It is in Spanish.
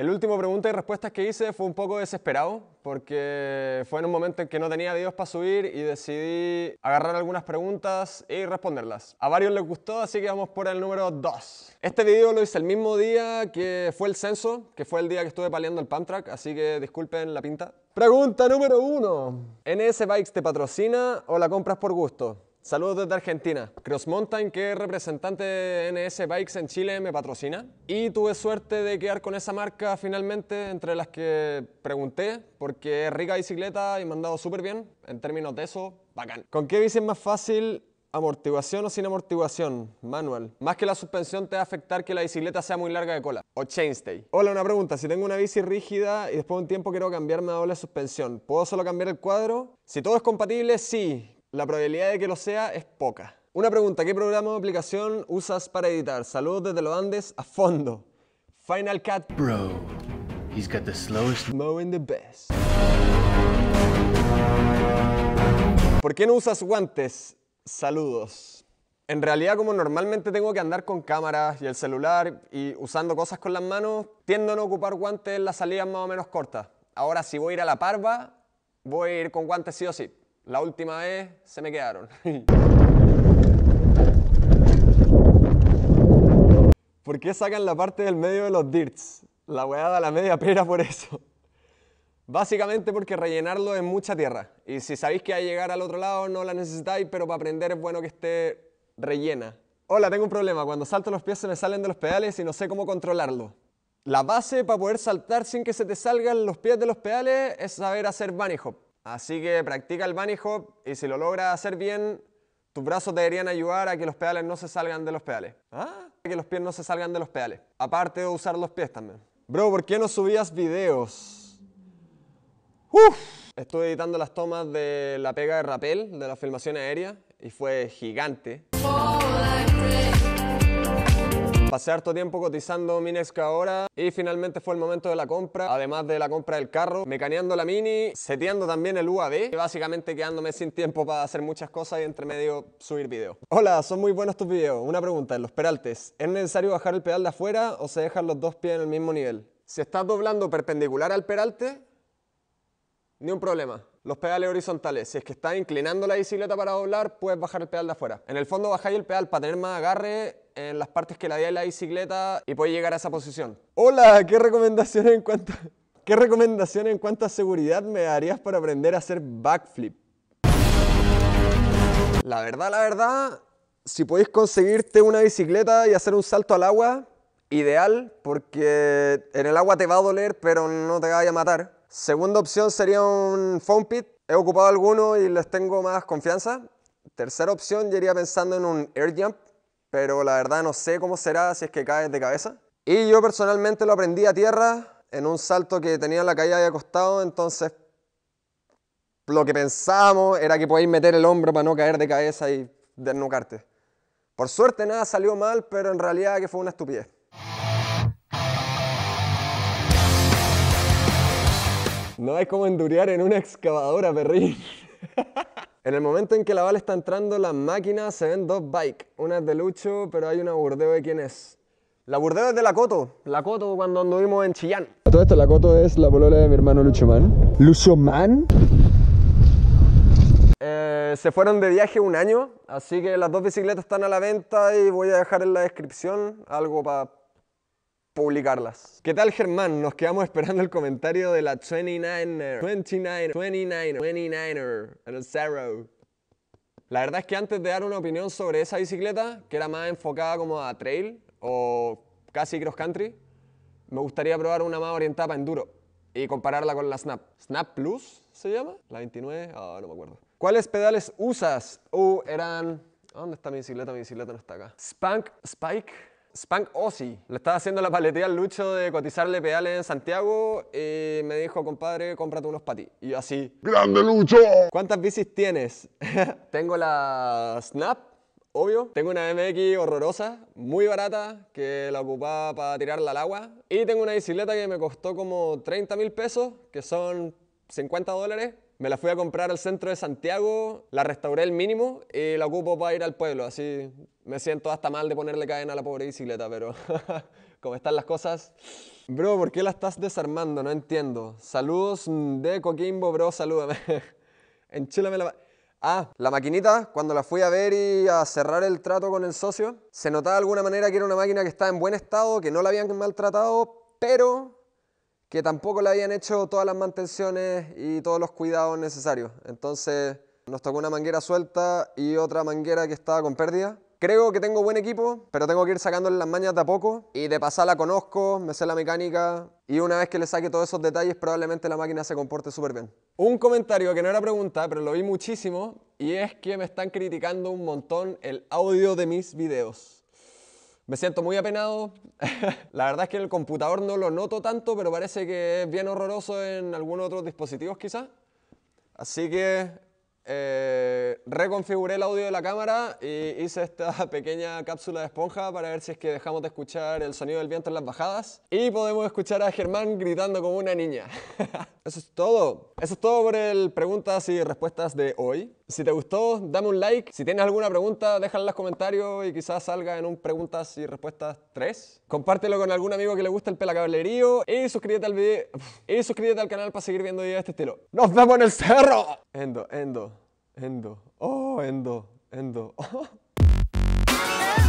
El último pregunta y respuestas que hice fue un poco desesperado porque fue en un momento en que no tenía videos para subir y decidí agarrar algunas preguntas y responderlas. A varios les gustó, así que vamos por el número 2. Este video lo hice el mismo día que fue el censo, que fue el día que estuve paliando el pantrack, así que disculpen la pinta. Pregunta número 1. ¿NS Bikes te patrocina o la compras por gusto? Saludos desde Argentina. Cross Mountain, que es representante de NS Bikes en Chile, me patrocina. Y tuve suerte de quedar con esa marca finalmente, entre las que pregunté, porque es rica bicicleta y me han dado súper bien. En términos de eso, bacán. ¿Con qué bici es más fácil ¿Amortiguación o sin amortiguación? Manual. Más que la suspensión te va a afectar que la bicicleta sea muy larga de cola. O chainstay. Hola, una pregunta. Si tengo una bici rígida y después de un tiempo quiero cambiarme a doble suspensión, ¿puedo solo cambiar el cuadro? Si todo es compatible, sí. La probabilidad de que lo sea es poca. Una pregunta, ¿qué programa o aplicación usas para editar? Saludos desde los Andes a fondo. Final Cut pro He's got the slowest mowing the best. ¿Por qué no usas guantes? Saludos. En realidad, como normalmente tengo que andar con cámaras y el celular y usando cosas con las manos, tiendo a no ocupar guantes en las salidas más o menos cortas. Ahora, si voy a ir a la parva, voy a ir con guantes sí o sí. La última vez se me quedaron. ¿Por qué sacan la parte del medio de los dirts? La weá da la media pera por eso. Básicamente porque rellenarlo es mucha tierra. Y si sabéis que hay que llegar al otro lado no la necesitáis, pero para aprender es bueno que esté rellena. Hola, tengo un problema. Cuando salto los pies se me salen de los pedales y no sé cómo controlarlo. La base para poder saltar sin que se te salgan los pies de los pedales es saber hacer bunny hop. Así que practica el bunny hop y si lo logras hacer bien, tus brazos deberían ayudar a que los pedales no se salgan de los pedales. ¿Ah? Que los pies no se salgan de los pedales. Aparte de usar los pies también. Bro, ¿por qué no subías videos? ¡Uf! Estuve editando las tomas de la pega de rapel, de la filmación aérea, y fue gigante. Pasé harto tiempo cotizando mi ahora y finalmente fue el momento de la compra, además de la compra del carro, mecaneando la Mini, seteando también el UAV, y básicamente quedándome sin tiempo para hacer muchas cosas y entre medio subir video. Hola, son muy buenos tus videos. Una pregunta, en los peraltes, ¿es necesario bajar el pedal de afuera o se dejan los dos pies en el mismo nivel? Si estás doblando perpendicular al peralte, ni un problema. Los pedales horizontales, si es que estás inclinando la bicicleta para doblar, puedes bajar el pedal de afuera. En el fondo bajáis el pedal para tener más agarre en las partes que la en la bicicleta y puede llegar a esa posición. Hola, ¿qué recomendación en cuanto, ¿qué recomendación en cuanto a seguridad me darías para aprender a hacer backflip? La verdad, la verdad, si podéis conseguirte una bicicleta y hacer un salto al agua, ideal, porque en el agua te va a doler, pero no te vaya a matar. Segunda opción sería un foam pit. He ocupado alguno y les tengo más confianza. Tercera opción, yo iría pensando en un air jump, pero la verdad no sé cómo será si es que caes de cabeza. Y yo personalmente lo aprendí a tierra en un salto que tenía en la calle de acostado, entonces lo que pensábamos era que podéis meter el hombro para no caer de cabeza y desnucarte. Por suerte nada salió mal, pero en realidad que fue una estupidez. No hay como endurear en una excavadora, perrín en el momento en que la bala está entrando, las máquinas se ven dos bikes. Una es de Lucho, pero hay una burdeo de quién es. La burdeo es de la Coto. La Coto cuando anduvimos en Chillán. Todo esto, la Coto es la polola de mi hermano Lucho Man. ¿Lucho Man? Eh, se fueron de viaje un año, así que las dos bicicletas están a la venta y voy a dejar en la descripción algo para publicarlas. ¿Qué tal Germán? Nos quedamos esperando el comentario de la 29er, 29er, 29er, 29er, Zero. La verdad es que antes de dar una opinión sobre esa bicicleta, que era más enfocada como a trail o casi cross country, me gustaría probar una más orientada para enduro y compararla con la Snap. ¿Snap Plus se llama? ¿La 29? Ah, no me acuerdo. ¿Cuáles pedales usas? Uh, eran... ¿Dónde está mi bicicleta? Mi bicicleta no está acá. Spunk, Spike, Spank Ozzy. Le estaba haciendo la paletilla al Lucho de cotizarle pedales en Santiago y me dijo, compadre, cómprate unos para ti. Y yo así, ¡Grande Lucho! ¿Cuántas bicis tienes? Tengo la Snap, obvio. Tengo una MX horrorosa, muy barata, que la ocupaba para tirarla al agua. Y tengo una bicicleta que me costó como 30 mil pesos, que son 50 dólares. Me la fui a comprar al centro de Santiago, la restauré el mínimo y la ocupo para ir al pueblo. Así me siento hasta mal de ponerle cadena a la pobre bicicleta, pero como están las cosas. Bro, ¿por qué la estás desarmando? No entiendo. Saludos de Coquimbo, bro, salúdame. Enchúlame la... Ah, la maquinita, cuando la fui a ver y a cerrar el trato con el socio, se notaba de alguna manera que era una máquina que estaba en buen estado, que no la habían maltratado, pero que tampoco le habían hecho todas las mantenciones y todos los cuidados necesarios. Entonces nos tocó una manguera suelta y otra manguera que estaba con pérdida. Creo que tengo buen equipo, pero tengo que ir sacándole las mañas de a poco y de pasar la conozco, me sé la mecánica y una vez que le saque todos esos detalles probablemente la máquina se comporte súper bien. Un comentario que no era pregunta, pero lo vi muchísimo y es que me están criticando un montón el audio de mis videos. Me siento muy apenado. la verdad es que en el computador no lo noto tanto, pero parece que es bien horroroso en algunos otros dispositivos quizá. Así que eh, reconfiguré el audio de la cámara y hice esta pequeña cápsula de esponja para ver si es que dejamos de escuchar el sonido del viento en las bajadas y podemos escuchar a Germán gritando como una niña. Eso es todo. Eso es todo por el preguntas y respuestas de hoy. Si te gustó, dame un like. Si tienes alguna pregunta, déjala en los comentarios y quizás salga en un preguntas y respuestas 3. Compártelo con algún amigo que le guste el pelacablerío y suscríbete al video y suscríbete al canal para seguir viendo videos de este estilo. ¡Nos vemos en el cerro! Endo, endo, endo. Oh, endo, endo.